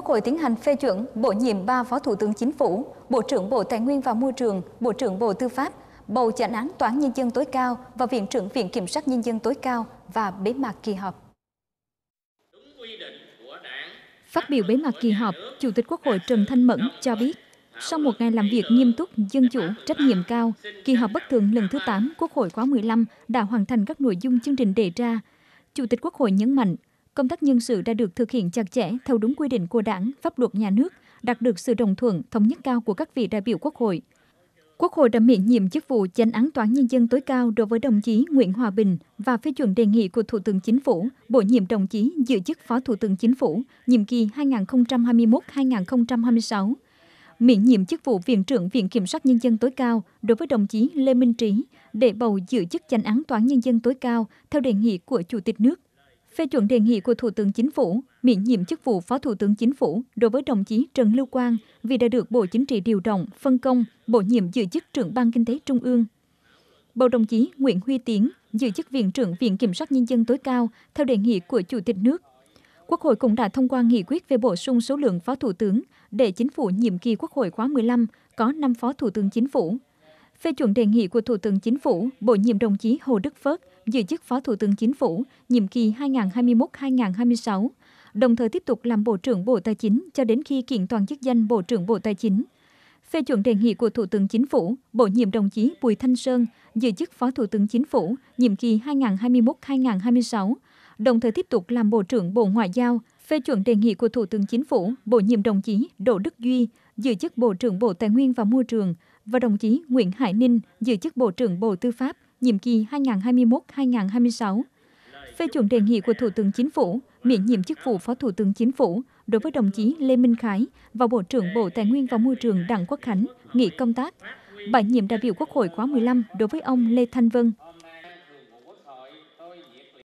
Quốc hội tiến hành phê chuẩn bổ nhiệm ba Phó Thủ tướng Chính phủ, Bộ trưởng Bộ Tài nguyên và Môi trường, Bộ trưởng Bộ Tư pháp, bầu chánh án tòa án Nhân dân tối cao và Viện trưởng Viện Kiểm sát Nhân dân tối cao và bế mạc kỳ họp. Phát biểu bế mạc kỳ họp, Chủ tịch Quốc hội Trần Thanh Mẫn cho biết, sau một ngày làm việc nghiêm túc, dân chủ, trách nhiệm cao, kỳ họp bất thường lần thứ 8 Quốc hội khóa 15 đã hoàn thành các nội dung chương trình đề ra. Chủ tịch Quốc hội nhấn mạnh công tác nhân sự đã được thực hiện chặt chẽ theo đúng quy định của Đảng, pháp luật nhà nước, đạt được sự đồng thuận, thống nhất cao của các vị đại biểu Quốc hội. Quốc hội đã miễn nhiệm chức vụ chánh án toán nhân dân tối cao đối với đồng chí Nguyễn Hòa Bình và phê chuẩn đề nghị của Thủ tướng Chính phủ bổ nhiệm đồng chí giữ chức Phó Thủ tướng Chính phủ nhiệm kỳ 2021-2026 miễn nhiệm chức vụ Viện trưởng Viện Kiểm sát Nhân dân tối cao đối với đồng chí Lê Minh Trí để bầu giữ chức chánh án Toán Nhân dân tối cao theo đề nghị của Chủ tịch nước phê chuẩn đề nghị của Thủ tướng Chính phủ miễn nhiệm chức vụ Phó Thủ tướng Chính phủ đối với đồng chí Trần Lưu Quang vì đã được Bộ Chính trị điều động, phân công, bổ nhiệm giữ chức trưởng Ban Kinh tế Trung ương. Bầu đồng chí Nguyễn Huy Tiến giữ chức Viện trưởng Viện Kiểm sát Nhân dân tối cao theo đề nghị của Chủ tịch nước. Quốc hội cũng đã thông qua nghị quyết về bổ sung số lượng Phó Thủ tướng để Chính phủ nhiệm kỳ Quốc hội khóa 15 có 5 Phó Thủ tướng Chính phủ phê chuẩn đề nghị của Thủ tướng Chính phủ bổ nhiệm đồng chí Hồ Đức Phước giữ chức Phó Thủ tướng Chính phủ nhiệm kỳ 2021-2026, đồng thời tiếp tục làm Bộ trưởng Bộ Tài chính cho đến khi kiện toàn chức danh Bộ trưởng Bộ Tài chính. Phê chuẩn đề nghị của Thủ tướng Chính phủ bổ nhiệm đồng chí Bùi Thanh Sơn giữ chức Phó Thủ tướng Chính phủ nhiệm kỳ 2021-2026, đồng thời tiếp tục làm Bộ trưởng Bộ Ngoại giao, phê chuẩn đề nghị của Thủ tướng Chính phủ bổ nhiệm đồng chí Đỗ Đức Duy giữ chức Bộ trưởng Bộ Tài nguyên và Môi trường và đồng chí Nguyễn Hải Ninh giữ chức Bộ trưởng Bộ Tư pháp nhiệm kỳ 2021-2026. Phê chuẩn đề nghị của Thủ tướng Chính phủ miễn nhiệm chức vụ Phó Thủ tướng Chính phủ đối với đồng chí Lê Minh Khái và Bộ trưởng Bộ Tài nguyên và Môi trường Đặng Quốc Khánh nghỉ công tác, bãi nhiệm đại biểu Quốc hội khóa 15 đối với ông Lê Thanh Vân.